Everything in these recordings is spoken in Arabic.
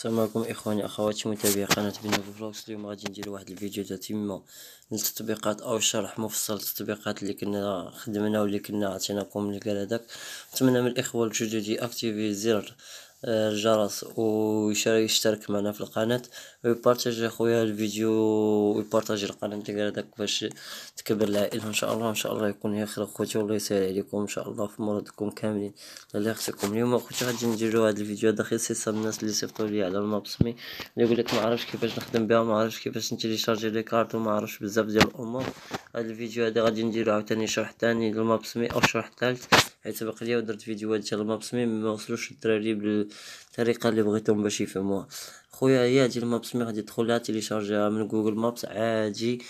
السلام عليكم اخواني اخواتي متابعي قناه بنو فلوكس اليوم غادي ندير واحد الفيديو تتمه للتطبيقات او شرح مفصل التطبيقات اللي كنا خدمنا واللي كنا عطيناكم القال هذاك نتمنى من الاخوه الجدد ياكتيفي زر آه، الجرس ويشترك معنا في القناة ويبارتاج اخويا الفيديو ويبارتاج القناة ديال هذاك باش تكبر العائلة ان شاء الله ان شاء الله يكون هي خير اخوتي والله يسهل عليكم ان شاء الله في مرضكم كاملين الله يخصكم اليوم اخوتي غادي نديرو هذا الفيديو هذا خصيصا الناس اللي صيفطوا لي على الماب سمي اللي يقول لك ما عرفتش كيفاش نخدم بها ما عرفتش كيفاش نتيليشارجي لي كارت وما عرفتش بزاف ديال الامور هذا الفيديو هذا غادي نديرو عاوتاني شرح ثاني للماب سمي او شرح ثالث حيت سبق ليا ودرت فيديوهات ديال المابس مي ما وصلوش الدراري بالطريقه اللي بغيتهم باش يفهموها خويا هي هادي المابس مي غادي تدخلها تيليشارجيها من جوجل مابس عادي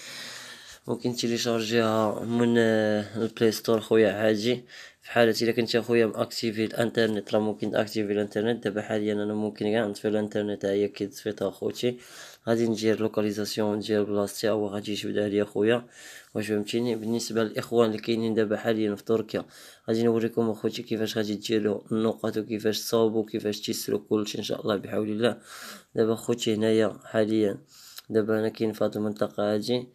ممكن تيليشارجيها من البلاي ستور خويا عادي في حالة الا كنت اخويا ماكتيفي الانترنت راه ممكن تأكتيفي الانترنت دابا حاليا انا ممكن كاع نطفي الانترنت هي كي طفيتها اخوتي غادي ندير لوكاليزاسيون ديال بلاصتي او غادي يجبدها ليا خويا واش فهمتيني بالنسبه للاخوان اللي كاينين دابا حاليا في تركيا غادي نوريكم اخوتي كيفاش غادي ديروا النقط وكيفاش تصاوبوا كيفاش تيسروا كلشي ان شاء الله بحول الله دابا اخوتي هنايا حاليا دابا انا كاين في هاد المنطقه هادي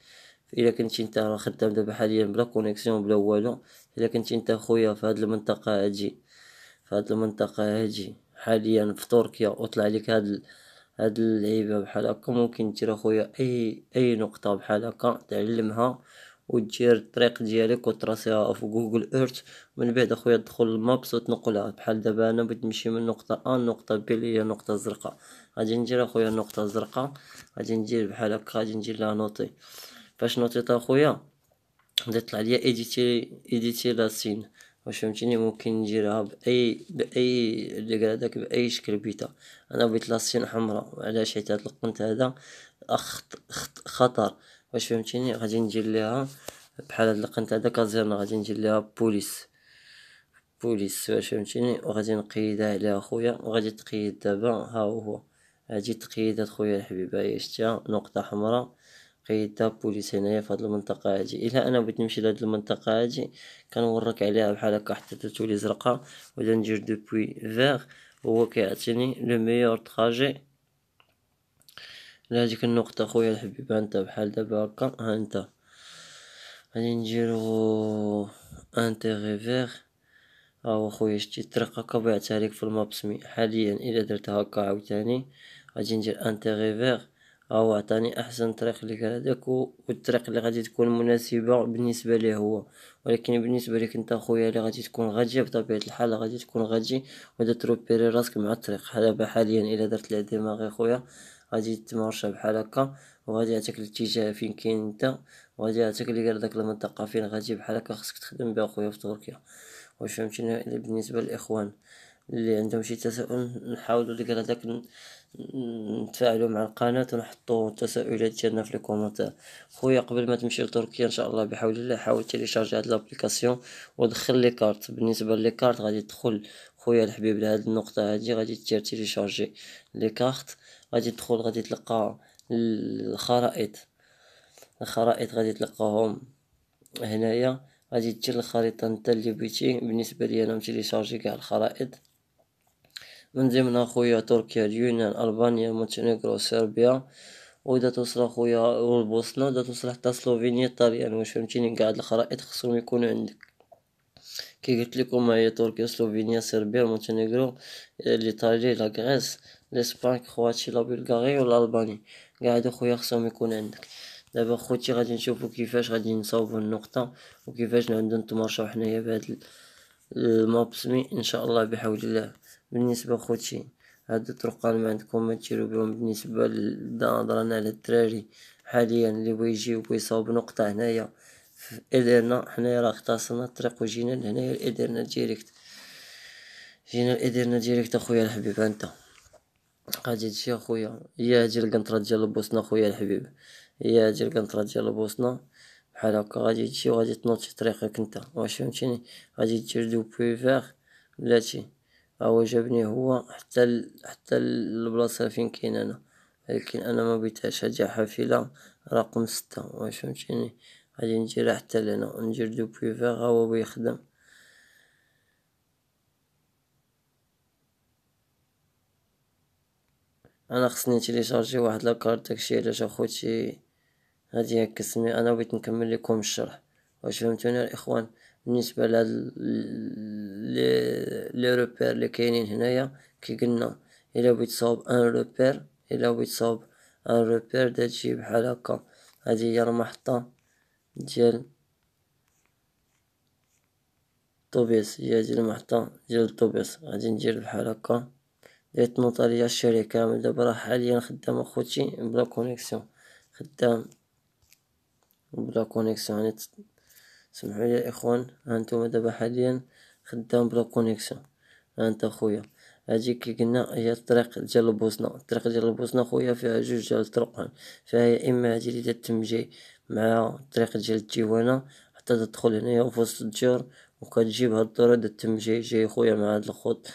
الا كنتي انت راه خدام دابا حاليا بلا كونيكسيون بلا والو الا كنتي انت خويا في هاد المنطقه هادي في هاد المنطقه هادي حاليا في تركيا وطلع لك هاد هاد اللعيبة بحال هكا ممكن دير اخويا اي اي نقطة بحال هكا تعلمها ودير الطريق ديالك وتراسيها في جوجل ايرث من بعد اخويا تدخل المابس وتنقلها بحال دابا انا بغيت نمشي من نقطة ا لنقطة بي اللي هي نقطة زرقاء غادي ندير اخويا النقطة الزرقاء غادي ندير بحال هكا غادي ندير لها نوطي فاش نوطيت اخويا غادي يطلع ليا ايديتي ايديتي لاسين واش فهمتيني ممكن نديرها باي باي ديكراداك باي شكل بيتا انا بغيت لاستين حمراء علاش حيت هاد القنت هذا خط خط خطر واش فهمتيني غادي ندير ليها بحال هاد القنت هذا كازيرنا غادي ندير ليها بوليس بوليس واش فهمتيني وغادي نقيدها عليها خويا وغادي تقيد دابا ها هو هادي تقيدات خويا الحبيب هي شتيها نقطه حمراء قيادة بوليس هنايا في هاد المنطقة هادي الا انا بغيت نمشي لهاد المنطقة هادي كنورك عليها بحال هكا حتى تولي زرقاء ولا ندير دوبوي فيغ هو كيعطيني لو ميور تخاجي لهاديك النقطة خويا الحبيب هانتا بحال دابا هكا هانتا غادي نديرو انتيغي فيغ هاهو خويا شتي الطريقة هكا بيعتها ليك في الماب سمي حاليا الا درت هكا عاوتاني غادي ندير انتيغي فيغ هو عطاني احسن طريق ليك هذاك والطريق اللي غادي تكون مناسبه بالنسبه ليه هو ولكن بالنسبه لك انت خويا اللي غادي تكون غادي بطبيعه الحال غادي تكون غادي ودا تروبيري راسك مع الطريق هذا حاليا الا درت لعب دماغي خويا غادي تمارش بحال هكا وغادي يعطيك الاتجاه فين كاين انت وغادي يعطيك لي غير داك المنطقه فين غادي بحال هكا خصك تخدم بها خويا في تركيا واش فهمتيني بالنسبه للاخوان اللي عندهم شي تساؤل نحاولوا لك هذاك نتفاعلوا مع القناة ونحطوا التساؤلات ديالنا في لي خويا قبل ما تمشي لتركيا ان شاء الله بحول الله حاول تيليشارجي هاد لابليكاسيون ودخل لي كارت بالنسبه لي كارت غادي تدخل خويا الحبيب لهاد النقطه هادي غادي تير تيليشارجي لي كارت غادي تدخل غادي تلقى الخرائط الخرائط غادي تلقاهم هنايا غادي دير الخريطه نتا اللي بغيتي بالنسبه لي انا متيليشارجي كاع الخرائط من ضمن اخويا تركيا اليونان البانيا مونتينيغرو صربيا ودا توصل اخويا والبوسنة اذا توصل حتى سلوفينيا الطليان واش فهمتيني قاعد الخرائط خصهم يكونوا عندك كي قلت لكم هي تركيا سلوفينيا صربيا مونتينيغرو ايطاليا لا غريس لاسبان كرواتيا لا بلغاري ولا الباني قاعد اخويا خصهم يكون عندك دابا خوتي غادي نشوفو كيفاش غادي نصاوبو النقطه وكيفاش نعندو نتمرشو حنايا بهاد الماب سمي ان شاء الله بحول الله بالنسبة خوتشي هاد الطرق اللي عندكم ما تشيرو بهم بالنسبة لهضرنا على الدراري حاليا اللي بغا يجي يصاوب نقطة هنايا في ادرنا حنايا راه اختصرنا الطريق وجينا لهنايا لادرنا ديريكت جينا لادرنا ديريكت اخويا الحبيب انت غادي تجي اخويا هي هادي القنطرة ديال البوسنة اخويا الحبيب هي هادي القنطرة ديال البوسنة بحال هكا غادي تجي وغادي تنوض في طريقك انت واش فهمتيني غادي تجي دو بوي فيغ بلاتي او جابني هو حتى ال حتى البلاصة فين كاين انا ولكن انا مبغيتهاش هادي حافلة رقم ستة واش فهمتيني غادي نديرها حتى لهنا ندير دو بوفيغ هو بيخدم انا خصني تيليشارجي واحد لاكارت داكشي علاش اخوتي غادي هاك سمي انا بغيت نكمل لكم الشرح واش فهمتوني الاخوان بالنسبة لي روبير اللي كاينين هنايا كي قلنا الا بغيت تصاوب ان روبير الا بغيت تصاوب ان روبير داكشي بحال هكا هادي هي المحطة ديال طوبيس هي هادي المحطة ديال طوبيس غادي ندير بحال هكا درت تنوط عليا الشارع كامل دابا راه حاليا خدام اخوتي بلا كونيكسيون خدام بلا كونيكسيون سمحوا لي يا اخوان هانتوما دابا حاليا خدام بلا كونيكسيون هانت خويا هادي كي قلنا هي الطريق ديال البوسنه الطريق ديال البوسنه خويا فيها جوج ديال الطرق فيها يا اما هادي اللي تتمجي مع الطريق ديال التيوانه حتى تدخل هنايا في وسط الجار وكتجيب هاد الدورة ديال التمجي جاي خويا مع هاد الخط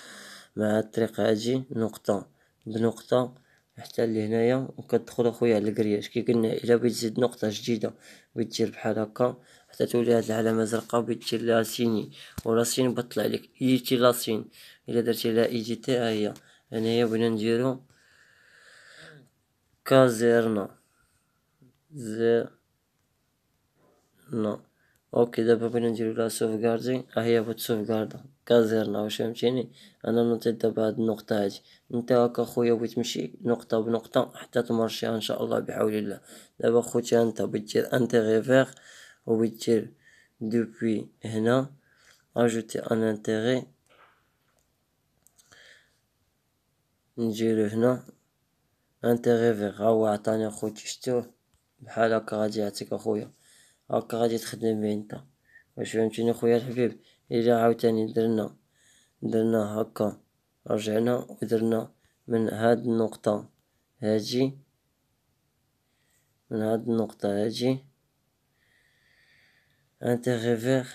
مع هاد الطريق هادي نقطه بنقطه حتى لهنايا وكتدخل اخويا على الكرياج كي قلنا الا بغيت تزيد نقطه جديده بغيت دير بحال هكا تتولي هاد العلامة زرقاء و لاسيني سين بطلع لك ايجيتي لاسين الا درتي لها ايجيتي ها هي هنايا بغينا نديرو كازيرنا زيرنا اوكي دابا بغينا نديرو لا سوفكاردي ها هي بغات سوفكاردا كازيرنا واش فهمتيني انا نوطي دابا هاد النقطه هادي انت هاكا خويا بغيت تمشي نقطه بنقطه حتى تمرشيها ان شاء الله بحول الله دابا خوتي انت بغيت دير فيغ ou utile depuis هنا ajouter un intérêt نجيلو هنا انتيغي فيغ هاهو عطاني اخوتي شتوه بحال هكا غادي يعطيك اخويا هكا غادي تخدم بيه نتا واش فهمتيني خويا الحبيب الا عاوتاني درنا درنا هكا رجعنا ودرنا من هاد النقطة هاجي من هاد النقطة هاجي intérêt vert.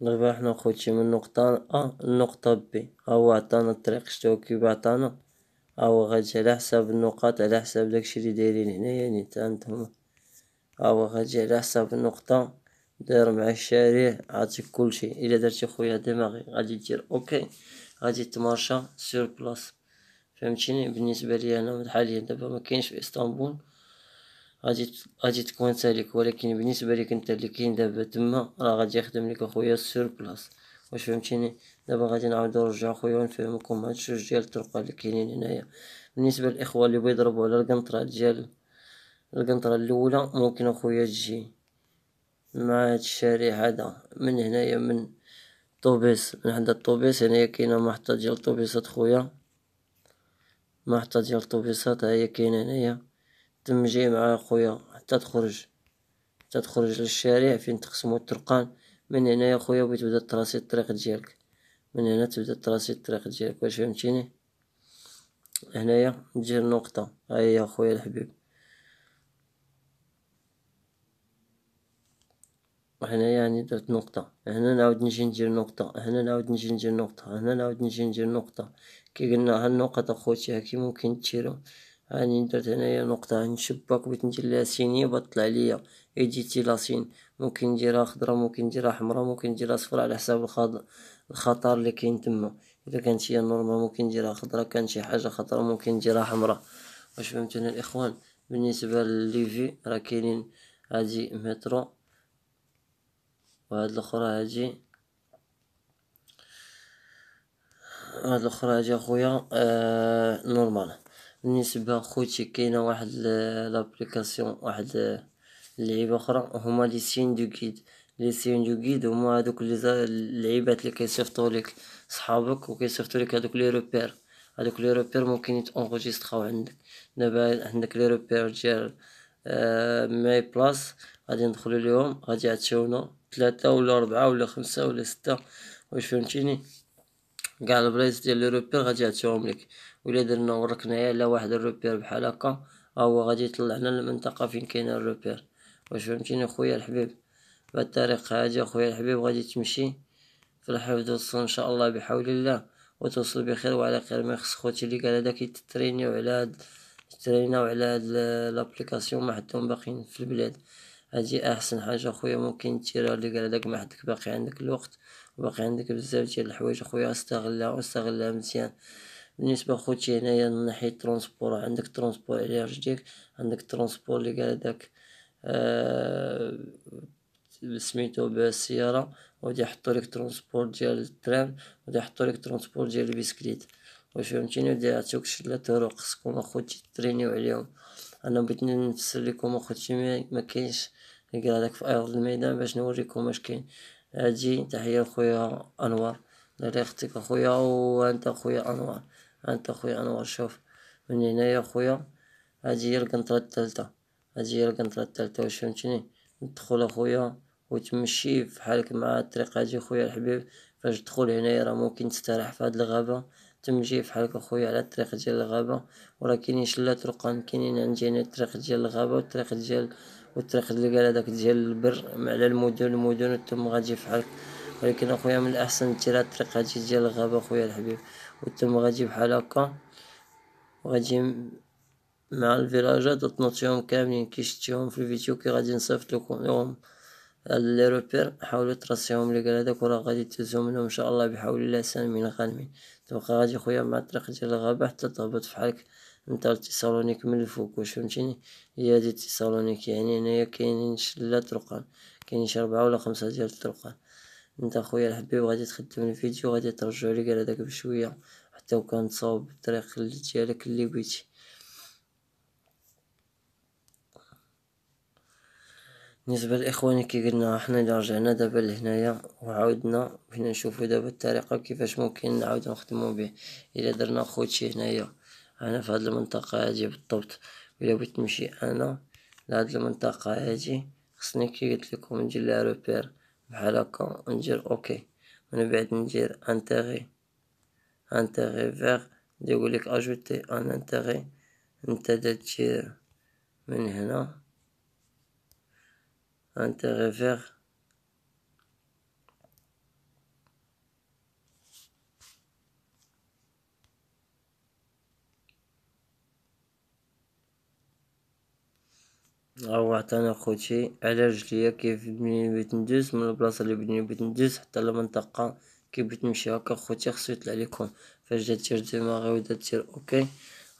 دابا حنا خوتي من نقطة أ لنقطة بي هاهو عطانا الطريق شتو كيبا عطانا او غادي على حساب النقاط على حساب داكشي اللي دايرين هنايا يعني حتى نتوما او غادي على حساب النقطه داير مع الشارع عاطيك كلشي الا درتي خويا دماغي غادي دير اوكي غادي تمارشا سور بلاص فهمتيني بالنسبه لي انا حاليا دابا ما كاينش في اسطنبول غادي غادي تكون سالك ولكن بالنسبه لك انت اللي كاين دابا تما راه غادي يخدم لك اخويا سور بلاص واش فهمتيني دابا غادي نعاود نرجع خويا ونفهمكم هاد الشوج ديال الطرق اللي كاينين هنايا بالنسبه للاخوه اللي يضربوا على القنطره ديال القنطره الاولى ممكن اخويا تجي مع هاد الشارع هذا من هنايا من طوبيس من عند الطوبيس هنايا كاينه محطه ديال الطوبيسات خويا محطه ديال الطوبيسات هي كاينه هنايا تم جاي مع خويا حتى تخرج حتى تخرج للشارع فين تقسموا الطرقان من هنا يا خويا بغيت تبدا تراسي الطريق ديالك من هنا تبدا تراسي الطريق ديالك واش فهمتيني هنايا دير نقطه ها هي خويا الحبيب هنا يعني درت نقطة هنا نعاود نجي ندير نقطة هنا نعاود نجي ندير نقطة هنا نعاود نجي ندير نقطة كي قلنا هالنقط اخوتي هاكي ممكن تشيرو هاني درت هنايا نقطة عند الشباك بغيت ندير ليها سينية بغات تطلع ليا ايديتي لاسين ممكن نديرها خضرا ممكن نديرها حمرا ممكن نديرها صفرا على حساب الخطر اللي كاين تما اذا كانت هي نورمال ممكن نديرها خضرا كانت شي حاجه خطره ممكن نديرها حمرا واش فهمتونا الاخوان بالنسبه لليفي راه كاينين هادي مترو وهاد الاخرى هادي هاد الاخرى هادي اخويا آه نورمال بالنسبه خوتي كاينه واحد لابليكاسيون واحد اللعيبه اخرى هما لي سين دو كيد لي سين دو كيد هما هذوك لي اللعيبات اللي كيصيفطوا لك صحابك وكيصيفطوا لك هذوك لي روبير هذوك لي روبير ممكن يتونغوجيستراو عندك دابا عندك لي روبير ديال آه، ماي بلاص غادي ندخلو ليهم غادي يعطيونا ثلاثة ولا ربعة ولا خمسة ولا ستة واش فهمتيني كاع البلايص ديال لي روبير غادي يعطيوهم لك ولا درنا وركناها على واحد الروبير بحال هكا هو غادي يطلعنا للمنطقه فين كاين الروبير واش فهمتيني خويا الحبيب بالطريقه هادي خويا الحبيب غادي تمشي في الحفظ والصون ان شاء الله بحول الله وتوصل بخير وعلى خير ما يخص خوتي اللي قال هذا كيترينيو على هاد تريناو على هاد لابليكاسيون ما حدهم باقيين في البلاد هادي احسن حاجه خويا ممكن تيرا اللي قال هذاك ما حدك باقي عندك الوقت وباقي عندك بزاف ديال الحوايج خويا استغلها واستغلها مزيان بالنسبه خوتي هنايا من ناحيه الترونسبور عندك ترونسبور رجليك عندك ترونسبور اللي قال داك آه سميتو بالسياره وغادي يحطوا لك ترونسبور ديال الترام ودي يحطوا لك ترونسبور ديال البيسكليت واش فهمتيني ودي يعطيوك شلة طرق خصكم اخوتي ترينيو عليهم انا بغيت نفسر لكم اخوتي ما كاينش نقرا لك في ارض الميدان باش نوريكم واش كاين هادي تحيه لخويا انوار لا اختك اخويا وانت اخويا انوار انت اخويا انور شوف من هنايا اخويا هادي هي القنطرة التالتة هادي هي القنطرة التالتة واش فهمتني ندخل اخويا وتمشي في حالك مع الطريق هادي خويا الحبيب فاش تدخل هنايا راه ممكن تستريح في هاد الغابة تمشي في حالك اخويا على الطريق ديال الغابة وراه كاينين شلات رقام كاينين عندي هنا الطريق ديال الغابة والطريق ديال والطريق اللي قال هذاك ديال البر على المدن المدن تم غادي في حالك ولكن اخويا من الاحسن تيرا الطريق هادي ديال الغابة اخويا الحبيب وتم غادي بحال هكا وغادي مع الفيراجات تنطيهم كاملين كي شفتيهم في الفيديو كي غادي نصيفط لكم لي روبير حاولوا تراسيهم لي قال هذاك وراه غادي تهزو منهم ان شاء الله بحول الله سالمين غانمين تبقى غادي خويا مع الطريق ديال الغابه حتى تهبط فحالك نتا لتسالونيك من الفوق واش فهمتيني هي هادي تسالونيك يعني هنايا كاينين شلات طرقان كاينين شي ربعه ولا خمسه ديال الطرقان انت اخويا الحبيب غادي تخدم الفيديو غادي ترجعو ليك على داك بشويه حتى وكان تصاوب بالطريق ديالك اللي بغيتي بالنسبه لاخواني كي قلنا حنا الا رجعنا دابا لهنايا وعاودنا بغينا نشوفو دابا الطريقه كيفاش ممكن نعاودو نخدمو به الا درنا خوتشي هنايا انا في هاد المنطقه هادي بالضبط الا بغيت نمشي انا لهاد المنطقه هادي خصني كي قلت لكم ندير لها روبير الحلقة ندير اوكي من بعد ندير انتغي انتغي فيغ يقولك اجوتي ان انتغي انت تدير من هنا انتغي فيغ او عطانا خوتي على رجليا كيف بني بيت ندوز من البلاصه اللي بني بيت ندوز حتى المنطقه كي بغيت نمشي هكا خوتي خصو يطلع لكم فاش دير ديماغي ودا دير اوكي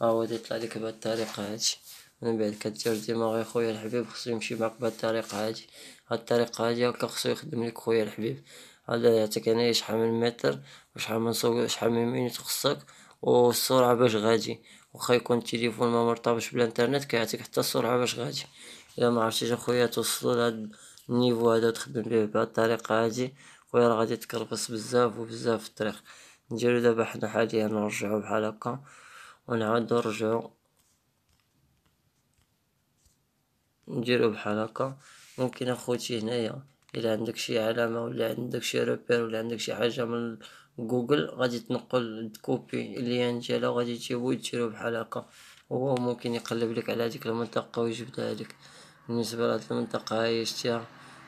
ها هو يطلع لك بهاد الطريقه هادشي من بعد كدير ديماغي خويا الحبيب خصو يمشي معاك بهاد الطريقه هادي هاد الطريقه هادي هكا خصو يخدم لك خويا الحبيب هذا يعطيك انايا شحال من متر وشحال من صوب شحال من مينيت خصك والسرعه باش غادي واخا يكون التليفون ما مرتبطش بالانترنت كيعطيك حتى السرعه باش غادي الا ما عرفتيش اخويا توصلوا لهاد النيفو هذا تخدم به بهاد الطريقه هادي خويا راه غادي تكرفس بزاف وبزاف في الطريق نديرو دابا حنا حاليا نرجعو بحال هكا ونعاودو نرجعو نديرو بحال هكا ممكن اخوتي هنايا الا عندك شي علامه ولا عندك شي روبير ولا عندك شي حاجه من جوجل غادي تنقل تكوبي اللين ديالها غادي تجيبو ديرو بحال هكا هو ممكن يقلب لك على هذيك المنطقه ويجبدها لك بالنسبه لهاد المنطقه هاي شتيها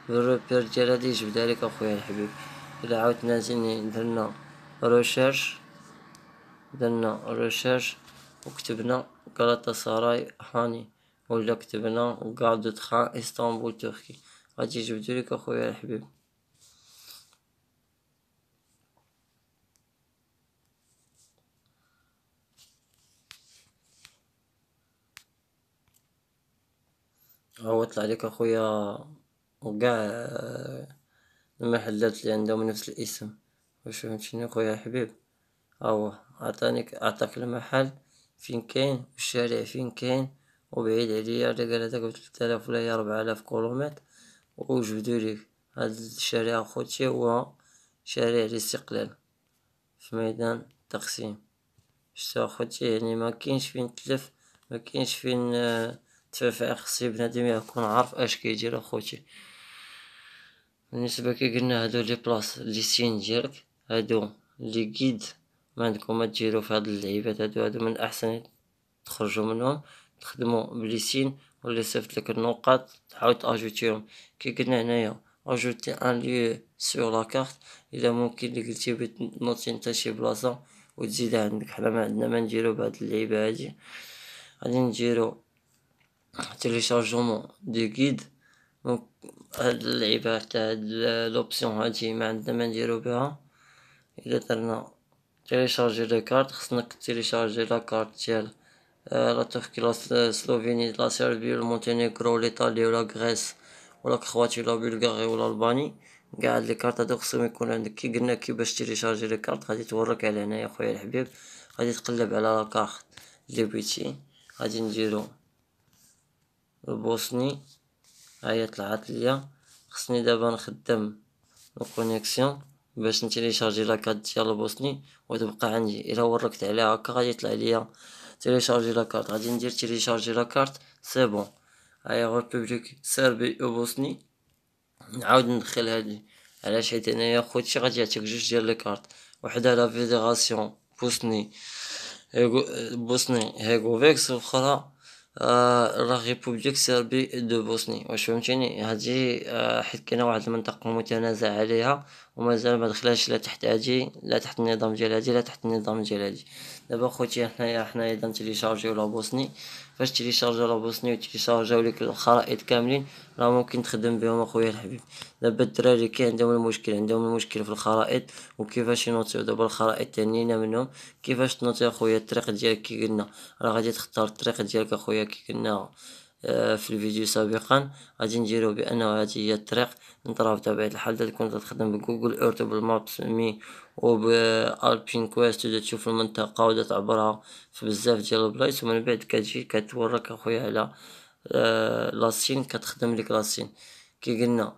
بالروبير ديالها هادي يجبدها لك اخويا الحبيب الا عاودنا زيني درنا روشيرش درنا ريسيرش وكتبنا ساراي هاني ولا كتبنا كاع دو تخا اسطنبول تركي غادي يجبدو لك اخويا الحبيب هو طلع لك اخويا وكاع المحلات آه، اللي عندهم نفس الاسم واش فهمتيني خويا حبيب هو عطانيك عطاك المحل فين كاين الشارع فين كاين وبعيد عليا اللي قال هذاك 3000 ولا 4000 كيلومتر وجبدوا ليك هاد الشارع اخوتي هو شارع الاستقلال في ميدان تقسيم شتا اخوتي يعني ما كاينش فين تلف ما كاينش فين آه تفاعل خصي بنادم يكون عارف اش كيدير اخوتي بالنسبه كي قلنا هادو لي بلاص لي سين ديالك هادو لي كيد ما عندكم ما تجيرو في هاد اللعيبات هادو هادو من الاحسن تخرجوا منهم تخدموا بلي سين ولا صيفط لك النقاط تعاود اجوتيهم كي قلنا هنايا اجوتي ان لي سور لا كارت الا ممكن قلتي بيت نوتي نتا شي بلاصه وتزيدها عندك حنا ما عندنا ما نديرو بهاد اللعيبه هادي غادي نديرو تيليشارجمون دي كيد دونك هاد اللعيبه تاع هاد لوبسيون هادي ما عندنا ما نديرو بها الا درنا تيليشارجي لو كارت خصنا تيليشارجي لا كارت ديال لا تركي لا سلوفيني لا سيربي المونتينيغرو ليطالي ولا غريس ولا كرواتي ولا بلغاري ولا الباني كاع هاد لي كارت هادو خصهم يكون عندك كي قلنا كيفاش تيليشارجي لي كارت غادي تورك على هنايا خويا الحبيب غادي تقلب على لاكارت لي بيتي غادي نديرو البوسني هاهي طلعت ليا خصني دابا نخدم الكونيكسيون باش نتيليشارجي لاكارت ديال البوسني وتبقى عندي الا وركت عليها هكا غادي يطلع ليا تيليشارجي لاكارت غادي ندير تيليشارجي لاكارت سي بون هاهي ريبوبليك سيربي وبوسني نعاود ندخل هادي علاش حيت انايا خوتي غادي يعطيك جوج ديال لي كارت وحده لا فيديراسيون بوسني بوسني هيغوفيكس وخرى الرغيف آه، بوبليك سيربي دو بوسني واش فهمتيني هادي آه، حيت كاينه واحد المنطقه متنازع عليها ومازال ما دخلاش لا تحت هادي لا تحت النظام ديال هادي لا تحت النظام ديال هادي دابا خوتي حنايا حنايا دانتيليشارجيو لا بوسني فاش تيليشارجا لابوسني وتيليشارجاو ليك الخرائط كاملين راه ممكن تخدم بهم اخويا الحبيب دابا الدراري كي عندهم المشكل عندهم المشكل في الخرائط وكيفاش ينوطيو دابا الخرائط تانينا منهم كيفاش تنوطي اخويا الطريق ديالك كي قلنا راه غادي تختار الطريق ديالك اخويا كي قلنا آه، في الفيديو سابقا غادي نديرو بانه هذه هي الطريق نضرب بطبيعه الحال اذا كنت تخدم بجوجل ايرث بالمابس مي وبالبين كويست ودا تشوف المنطقه ودا تعبرها في بزاف ديال البلايص ومن بعد كتجي كتورك اخويا على آه، لاسين كتخدم لك لاسين كي قلنا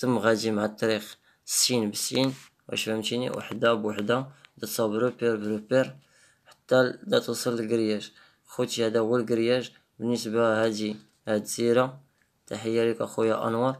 تم غادي مع الطريق سين بسين واش فهمتيني وحده بوحده تصاوب روبير بروبير حتى توصل للكرياج خوتي هذا هو الكرياج بالنسبة هذه هاد السيرة تحية لك اخويا انور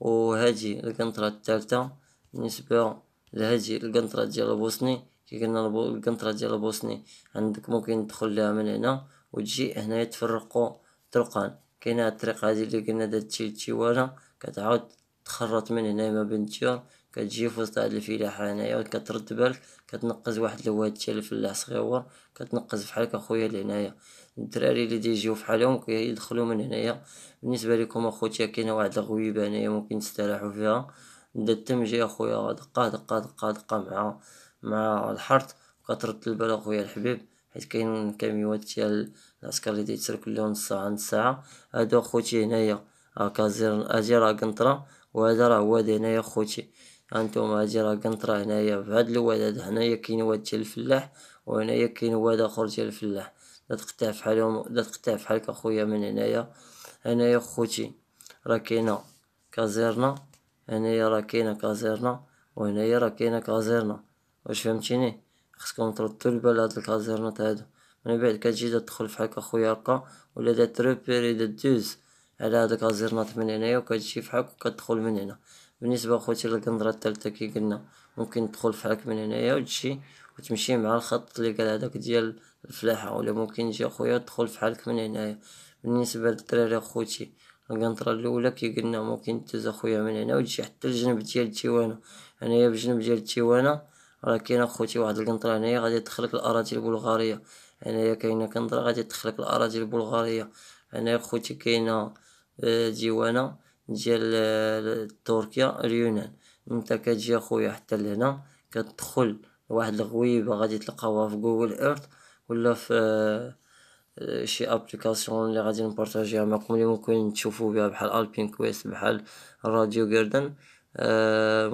وهذه القنطرة الثالثة بالنسبة لهادي القنطرة ديال البوسني كي قلنا القنطرة ديال البوسني عندك ممكن تدخل لها من هنا وتجي هنايا يتفرقوا طرقان كاينه هاد الطريق هادي اللي قلنا دات شي تيوانا كتعاود تخرط من هنا ما بين التيار كتجي في وسط هاد الفلاحة هنايا كترد بالك كتنقز واحد الواد تاع الفلاح صغيور كتنقز فحالك اخويا لهنايا الدراري اللي تيجيو فحالهم كيدخلوا من هنايا بالنسبه لكم اخوتي كاينه واحد الغويبه هنايا ممكن تستراحوا فيها دا التمجي اخويا دقه دقه دقه دقه مع مع الحرث كترد البال اخويا الحبيب حيت كاين كاميوات ديال العسكر اللي تيترك لهم نص ساعه نص ساعه هادو اخوتي هنايا هاكا زير اجي راه قنطره وهذا راه واد هنايا اخوتي هانتوما هادي راه قنطره هنايا في هاد الواد هنايا كاين واد ديال الفلاح وهنايا كاين واد اخر ديال الفلاح لا تقطع في حالهم لا تقطع في حالك اخويا من هنايا هنايا خوتي راه كاينه كازيرنا هنايا راه كاينه كازيرنا وهنايا راه كاينه كازيرنا واش فهمتيني خصكم تردوا البال هاد الكازيرنات هادو من بعد كتجي تدخل فحالك اخويا هكا ولا دا تروبيري دا دوز على هاد الكازيرنا من هنايا وكتجي فحالك وكتدخل من هنا بالنسبه اخوتي للقنطره الثالثه كي قلنا ممكن تدخل فحالك من هنايا وتجي وتمشي مع الخط اللي قال هذاك ديال الفلاحه ولا ممكن يجي اخويا تدخل فحالك من هنايا بالنسبه للدراري اخوتي القنطره الاولى كي قلنا ممكن تز اخويا من هنا وتجي حتى الجنب ديال التيوانه هنايا بجنب ديال التيوانه راه كاين اخوتي واحد القنطره هنايا غادي تدخلك الاراضي البلغاريه هنايا كاينه قنطره غادي تدخلك الاراضي البلغاريه هنايا اخوتي كاينه آه، ديوانه ديال آه، تركيا اليونان انت كتجي اخويا حتى لهنا كتدخل واحد الغويبه غادي تلقاوها في جوجل ايرث ولا في آه، شي ابليكاسيون اللي غادي نبارطاجيها معكم اللي ممكن تشوفوا بها بحال البين كويست بحال راديو آه، جاردن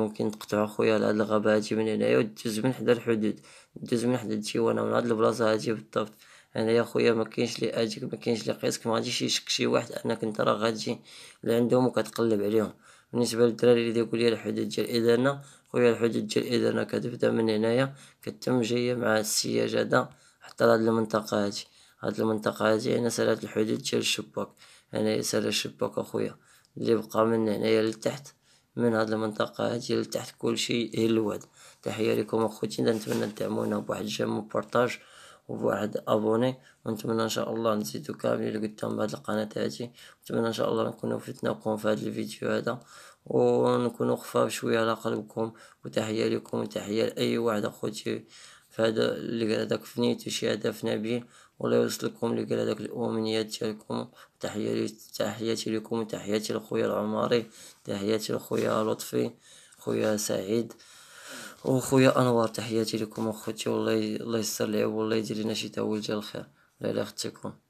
ممكن تقطعوا خويا على هاد الغابه هادي من هنايا ودوز من حدا الحدود دوز من حدا التيوانه من هاد البلاصه هادي بالضبط هنايا يعني خويا ما كاينش لي اجيك ما كاينش لي قيسك ما غاديش يشك شي واحد انك انت راه غادي لعندهم وكتقلب عليهم بالنسبه للدراري اللي دايروا لي الحدود ديال الاذانه خويا الحدود ديال الاذانه كتبدا من هنايا كتم جايه مع السياج هذا حتى لهاد المنطقه هادي هاد المنطقه هادي انا سالات الحدود ديال الشباك انا سالا الشباك اخويا اللي بقى من هنايا لتحت من هاد المنطقه هادي لتحت كلشي هي الواد تحيه لكم اخوتي نتمنى تدعمونا بواحد جيم وبارطاج وبواحد ابوني ونتمنى ان شاء الله نزيدو كاملين لقدام بهاد القناه تاعتي نتمنى ان شاء الله نكونوا فتناكم في هاد الفيديو هذا ونكونوا خفاف شويه على قلبكم وتحيه لكم وتحيه لاي واحد اخوتي فهذا اللي قال هذاك فنيت شي هدف نبيل والله يوصلكم اللي قال هذاك الامنيات ديالكم تحية تحياتي لكم وتحياتي لخويا العماري تحياتي لخويا لطفي خويا سعيد وخويا انوار تحياتي لكم اخوتي والله الله يسر العيب والله يدير لنا شي تاويل ديال الخير لا لا اختكم